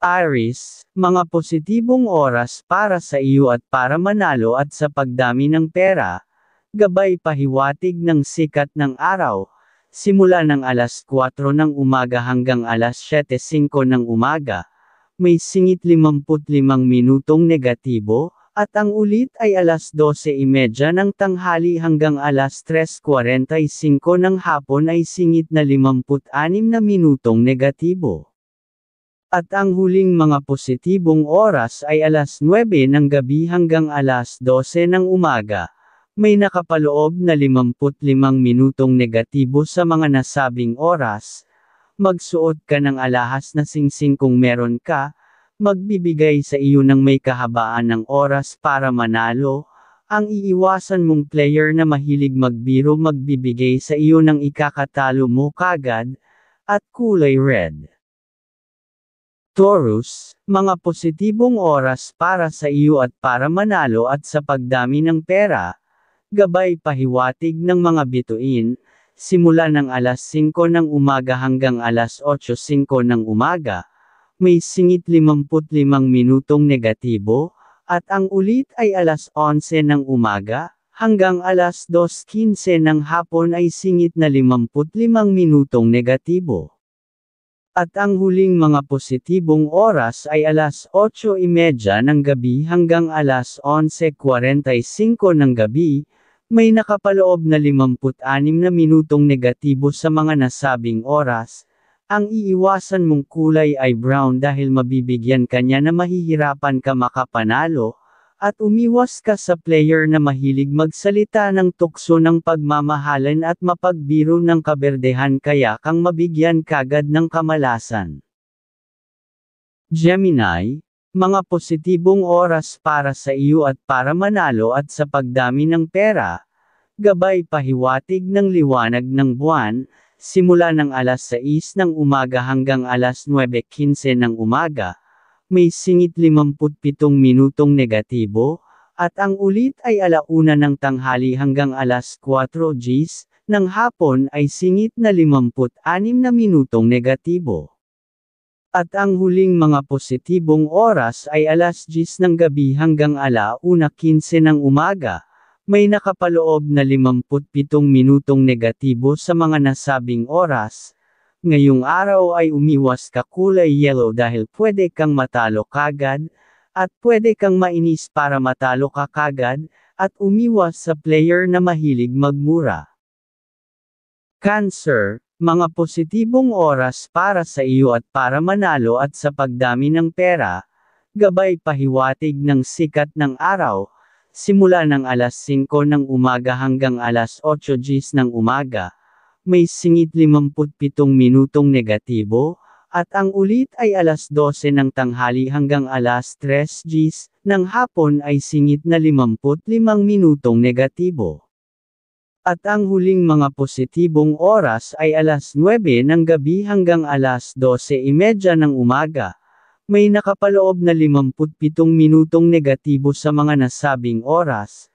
Aris, mga positibong oras para sa iyo at para manalo at sa pagdami ng pera, gabay pahiwatig ng sikat ng araw, simula ng alas 4 ng umaga hanggang alas 7.05 ng umaga, may singit 55 minutong negatibo, at ang ulit ay alas 12.30 ng tanghali hanggang alas 3.45 ng hapon ay singit na 56 na minutong negatibo at ang huling mga positibong oras ay alas 9 ng gabi hanggang alas 12 ng umaga. May nakapaloob na 55 minutong negatibo sa mga nasabing oras. Magsuot ka ng alahas na singsing kung meron ka, magbibigay sa iyo ng may kahabaan ng oras para manalo. Ang iiwasan mong player na mahilig magbiro magbibigay sa iyo ng ikakatalo mo kagad, at kulay red. Taurus, mga positibong oras para sa iyo at para manalo at sa pagdami ng pera, gabay pahiwatig ng mga bituin, simula ng alas 5 ng umaga hanggang alas 8.05 ng umaga, may singit 55 minutong negatibo, at ang ulit ay alas 11 ng umaga, hanggang alas 2.15 ng hapon ay singit na 55 minutong negatibo. At ang huling mga positibong oras ay alas 8.30 ng gabi hanggang alas 11.45 ng gabi, may nakapaloob na 56 na minutong negatibo sa mga nasabing oras, ang iiwasan mong kulay ay brown dahil mabibigyan kanya na mahihirapan ka makapanalo, at umiwas ka sa player na mahilig magsalita ng tukso ng pagmamahalan at mapagbiro ng kaberdehan kaya kang mabigyan kagad ng kamalasan. Gemini, mga positibong oras para sa iyo at para manalo at sa pagdami ng pera, gabay pahiwatig ng liwanag ng buwan, simula ng alas 6 ng umaga hanggang alas 9.15 ng umaga, may singit 57 minutong negatibo, at ang ulit ay alauna ng tanghali hanggang alas 4 Gs, ng hapon ay singit na 56 na minutong negatibo. At ang huling mga positibong oras ay alas 10 ng gabi hanggang ala 1.15 ng umaga. May nakapaloob na 57 minutong negatibo sa mga nasabing oras, Ngayong araw ay umiwas ka kulay yellow dahil pwede kang matalo kagad, at pwede kang mainis para matalo ka kagad, at umiwas sa player na mahilig magmura. Cancer, mga positibong oras para sa iyo at para manalo at sa pagdami ng pera, gabay pahiwatig ng sikat ng araw, simula ng alas 5 ng umaga hanggang alas 8 ng umaga may singit 57 minutong negatibo, at ang ulit ay alas 12 ng tanghali hanggang alas 3 gs, ng hapon ay singit na 55 minutong negatibo. At ang huling mga positibong oras ay alas 9 ng gabi hanggang alas 12.30 e ng umaga. May nakapaloob na 57 minutong negatibo sa mga nasabing oras,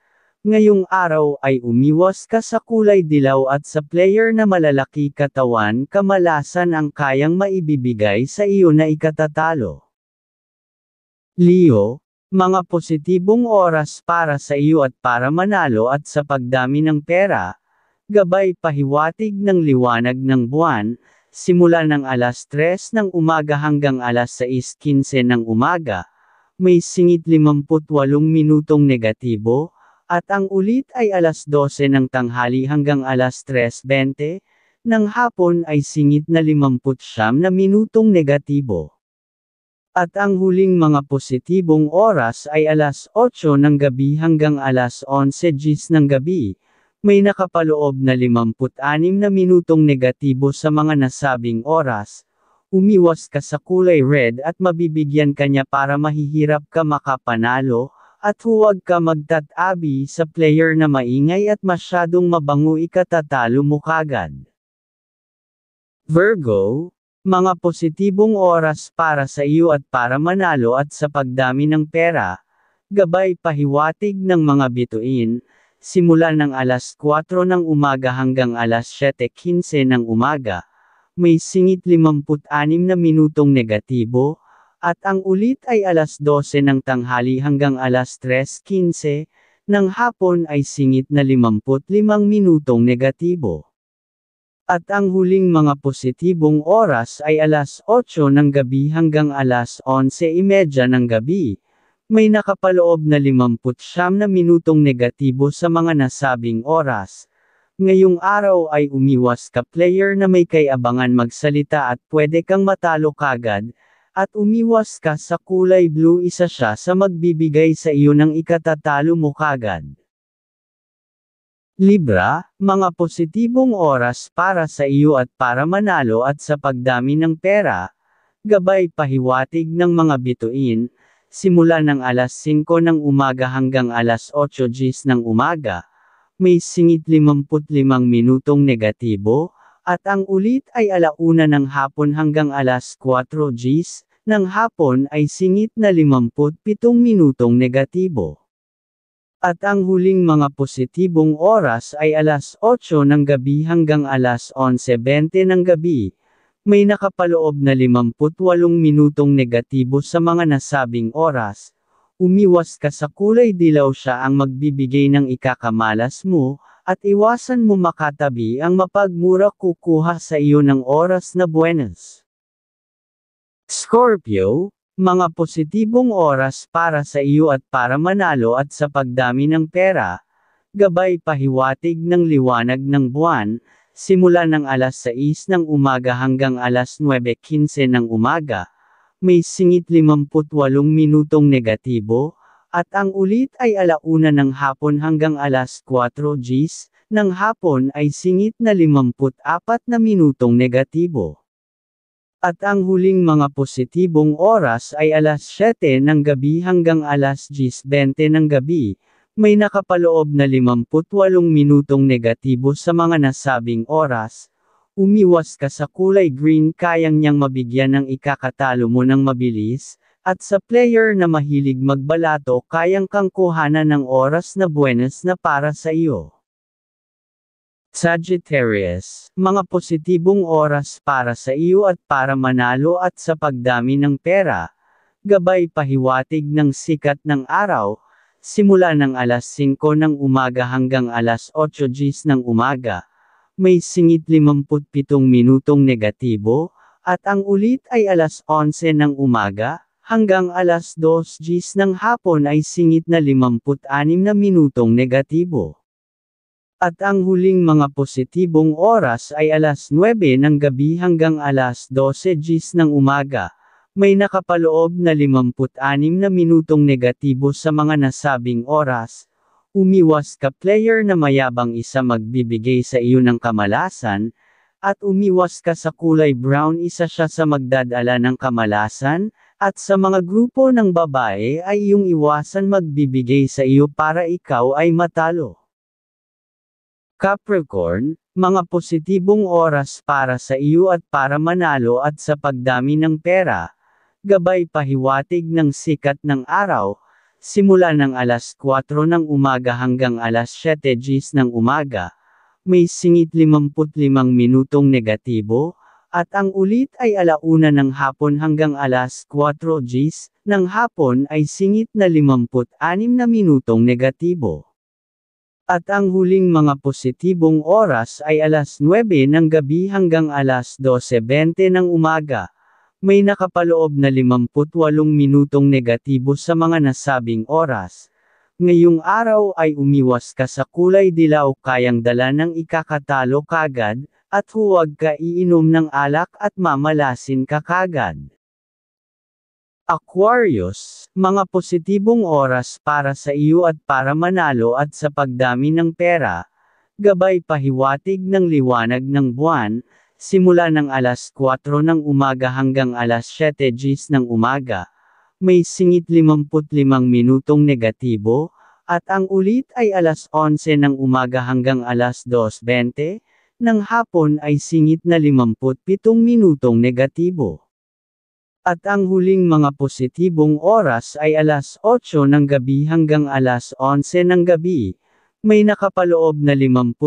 Ngayong araw ay umiwas ka sa kulay dilaw at sa player na malalaki katawan kamalasan ang kayang maibibigay sa iyo na ikatatalo. Leo, mga positibong oras para sa iyo at para manalo at sa pagdami ng pera, gabay pahiwatig ng liwanag ng buwan, simula ng alas 3 ng umaga hanggang alas 6.15 ng umaga, may singit 58 minutong negatibo, at ang ulit ay alas 12 ng tanghali hanggang alas 3.20 ng hapon ay singit na 59 na minutong negatibo. At ang huling mga positibong oras ay alas 8 ng gabi hanggang alas 11 gis ng gabi, may nakapaloob na 56 na minutong negatibo sa mga nasabing oras, umiwas ka sa kulay red at mabibigyan ka niya para mahihirap ka makapanalo, at huwag ka magtatabi sa player na maingay at masyadong mabango ikatatalo mo kagad. Virgo, mga positibong oras para sa iyo at para manalo at sa pagdami ng pera, gabay pahiwatig ng mga bituin, simula ng alas 4 ng umaga hanggang alas 7.15 ng umaga, may singit 56 na minutong negatibo, at ang ulit ay alas 12 ng tanghali hanggang alas 3.15 ng hapon ay singit na 55 minutong negatibo. At ang huling mga positibong oras ay alas 8 ng gabi hanggang alas 11.30 ng gabi. May nakapaloob na 59 na minutong negatibo sa mga nasabing oras. Ngayong araw ay umiwas ka player na may kayabangan magsalita at pwede kang matalo kagad, at umiwas ka sa kulay blue isa siya sa magbibigay sa iyo ng ikatatalo mo kagad. Libra, mga positibong oras para sa iyo at para manalo at sa pagdami ng pera, gabay pahiwatig ng mga bituin, simula ng alas 5 ng umaga hanggang alas 8 gis ng umaga, may singit 55 minutong negatibo, at ang ulit ay alauna ng hapon hanggang alas 4 Gs, ng hapon ay singit na 57 minutong negatibo. At ang huling mga positibong oras ay alas 8 ng gabi hanggang alas 11.20 ng gabi. May nakapaloob na 58 minutong negatibo sa mga nasabing oras. Umiwas ka sa kulay dilaw siya ang magbibigay ng ikakamalas mo, at iwasan mo makatabi ang mapagmura kukuha sa iyo ng oras na buenas. Scorpio, mga positibong oras para sa iyo at para manalo at sa pagdami ng pera, gabay pahiwatig ng liwanag ng buwan, simula ng alas 6 ng umaga hanggang alas 9.15 ng umaga, may singit 58 minutong negatibo, at ang ulit ay alauna ng hapon hanggang alas 4 gs, ng hapon ay singit na 54 na minutong negatibo at ang huling mga positibong oras ay alas 7 ng gabi hanggang alas 10.20 ng gabi, may nakapaloob na 58 minutong negatibo sa mga nasabing oras, umiwas ka sa kulay green kayang niyang mabigyan ng ikakatalo mo ng mabilis, at sa player na mahilig magbalato kayang kang kuhanan ng oras na buenas na para sa iyo. Sagittarius, mga positibong oras para sa iyo at para manalo at sa pagdami ng pera, gabay pahiwatig ng sikat ng araw, simula ng alas 5 ng umaga hanggang alas 8 gis ng umaga, may singit 57 minutong negatibo, at ang ulit ay alas 11 ng umaga, hanggang alas 2 gis ng hapon ay singit na 56 na minutong negatibo at ang huling mga positibong oras ay alas 9 ng gabi hanggang alas 12 gis ng umaga. May nakapaloob na 56 na minutong negatibo sa mga nasabing oras. Umiwas ka player na mayabang isa magbibigay sa iyo ng kamalasan, at umiwas ka sa kulay brown isa siya sa magdadala ng kamalasan, at sa mga grupo ng babae ay iyong iwasan magbibigay sa iyo para ikaw ay matalo. Capricorn, mga positibong oras para sa iyo at para manalo at sa pagdami ng pera, gabay pahiwatig ng sikat ng araw, simula ng alas 4 ng umaga hanggang alas 7 gis ng umaga, may singit 55 minutong negatibo, at ang ulit ay alauna ng hapon hanggang alas 4 gis ng hapon ay singit na 56 na minutong negatibo. At ang huling mga positibong oras ay alas 9 ng gabi hanggang alas 12.20 ng umaga. May nakapaloob na 58 minutong negatibo sa mga nasabing oras. Ngayong araw ay umiwas ka sa kulay dilaw kayang dala ng ikakatalo kagad, at huwag ka iinom ng alak at mamalasin ka kagad. Aquarius mga positibong oras para sa iyo at para manalo at sa pagdami ng pera, gabay pahiwatig ng liwanag ng buwan, simula ng alas 4 ng umaga hanggang alas 7 gis ng umaga. May singit 55 minutong negatibo, at ang ulit ay alas 11 ng umaga hanggang alas 2.20, ng hapon ay singit na 57 minutong negatibo. At ang huling mga positibong oras ay alas 8 ng gabi hanggang alas 11 ng gabi. May nakapaloob na 55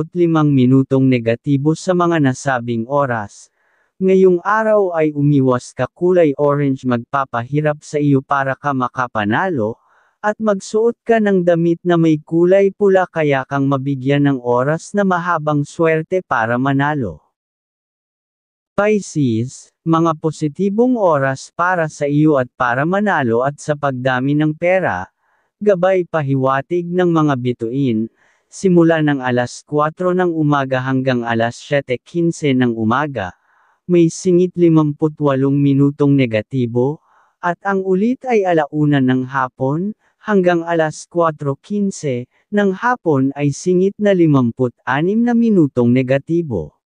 minutong negatibo sa mga nasabing oras. Ngayong araw ay umiwas ka kulay orange magpapahirap sa iyo para ka makapanalo, at magsuot ka ng damit na may kulay pula kaya kang mabigyan ng oras na mahabang swerte para manalo. Pisces, mga positibong oras para sa iyo at para manalo at sa pagdami ng pera, gabay pahiwatig ng mga bituin, simula ng alas 4 ng umaga hanggang alas 7.15 ng umaga, may singit 58 minutong negatibo, at ang ulit ay alauna ng hapon, hanggang alas 4.15 ng hapon ay singit na 56 na minutong negatibo.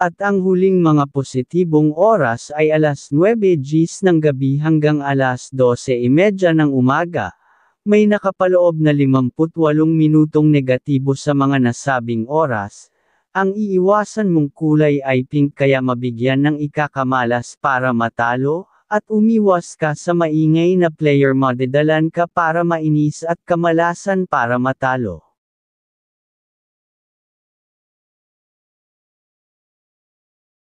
At ang huling mga positibong oras ay alas 9 gis ng gabi hanggang alas 12.30 ng umaga. May nakapaloob na 58 minutong negatibo sa mga nasabing oras. Ang iiwasan mong kulay ay pink kaya mabigyan ng ikakamalas para matalo, at umiwas ka sa maingay na player madadalan ka para mainis at kamalasan para matalo.